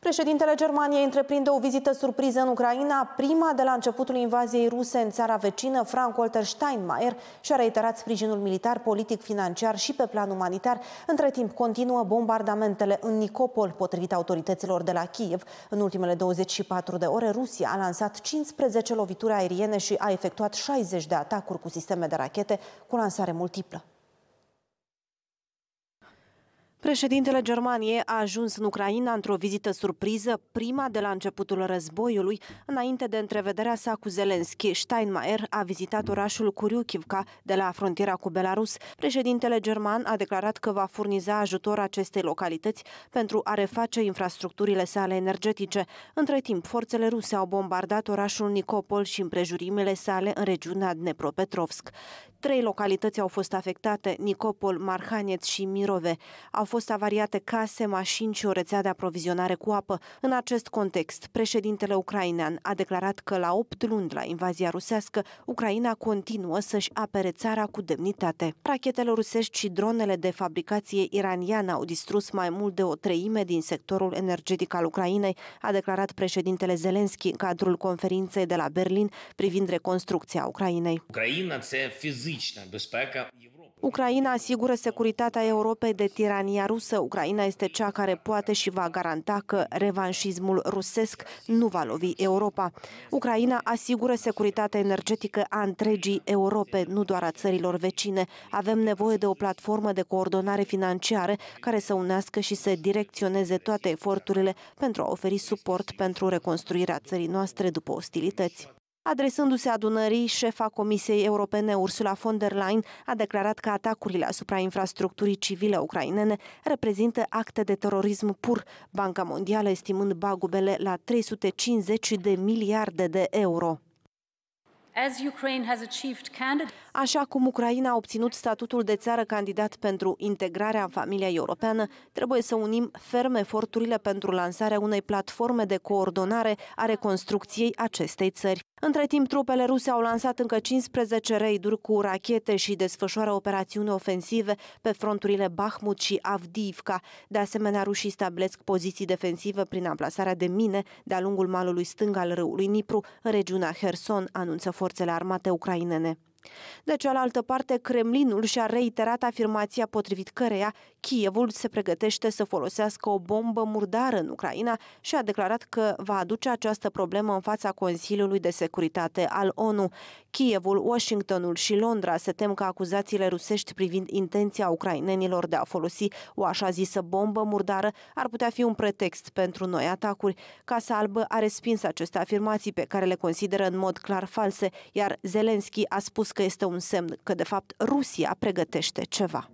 Președintele Germaniei întreprinde o vizită surpriză în Ucraina, prima de la începutul invaziei ruse în țara vecină, Frank-Walter Steinmeier, și-a reiterat sprijinul militar, politic, financiar și pe plan umanitar. Între timp, continuă bombardamentele în Nicopol, potrivit autorităților de la Kiev. În ultimele 24 de ore, Rusia a lansat 15 lovituri aeriene și a efectuat 60 de atacuri cu sisteme de rachete cu lansare multiplă. Președintele Germaniei a ajuns în Ucraina într-o vizită surpriză, prima de la începutul războiului, înainte de întrevederea sa cu Zelenski. Steinmeier a vizitat orașul Kuriukivka de la frontiera cu Belarus. Președintele german a declarat că va furniza ajutor acestei localități pentru a reface infrastructurile sale energetice. Între timp, forțele ruse au bombardat orașul Nicopol și împrejurimile sale în regiunea Dnepropetrovsk. Trei localități au fost afectate, Nicopol, Marhaneț și Mirove. Au fost avariate case, mașini și o rețea de aprovizionare cu apă. În acest context, președintele ucrainean a declarat că la 8 luni la invazia rusească, Ucraina continuă să-și apere țara cu demnitate. Rachetele rusești și dronele de fabricație iraniană au distrus mai mult de o treime din sectorul energetic al Ucrainei, a declarat președintele Zelenski în cadrul conferinței de la Berlin privind reconstrucția Ucrainei. Ucraina, fizic Ucraina asigură securitatea Europei de tirania rusă. Ucraina este cea care poate și va garanta că revanșismul rusesc nu va lovi Europa. Ucraina asigură securitatea energetică a întregii Europe, nu doar a țărilor vecine. Avem nevoie de o platformă de coordonare financiară care să unească și să direcționeze toate eforturile pentru a oferi suport pentru reconstruirea țării noastre după ostilități. Adresându-se adunării, șefa Comisiei Europene Ursula von der Leyen a declarat că atacurile asupra infrastructurii civile ucrainene reprezintă acte de terorism pur, Banca Mondială estimând bagubele la 350 de miliarde de euro. As Ukraine has achieved candidate... Așa cum Ucraina a obținut statutul de țară candidat pentru integrarea în familia europeană, trebuie să unim ferm eforturile pentru lansarea unei platforme de coordonare a reconstrucției acestei țări. Între timp, trupele ruse au lansat încă 15 raiduri cu rachete și desfășoară operațiuni ofensive pe fronturile Bahmut și Avdiivka. De asemenea, rușii stabilesc poziții defensive prin amplasarea de mine de-a lungul malului stâng al râului Nipru, în regiunea Herson, anunță forțele armate ucrainene. De cealaltă parte, Kremlinul și-a reiterat afirmația potrivit căreia Kievul se pregătește să folosească o bombă murdară în Ucraina și a declarat că va aduce această problemă în fața Consiliului de Securitate al ONU. Kievul, Washingtonul și Londra se tem că acuzațiile rusești privind intenția ucrainenilor de a folosi o așa zisă bombă murdară ar putea fi un pretext pentru noi atacuri. Casa Albă a respins aceste afirmații pe care le consideră în mod clar false, iar Zelenski a spus spus că este un semn că, de fapt, Rusia pregătește ceva.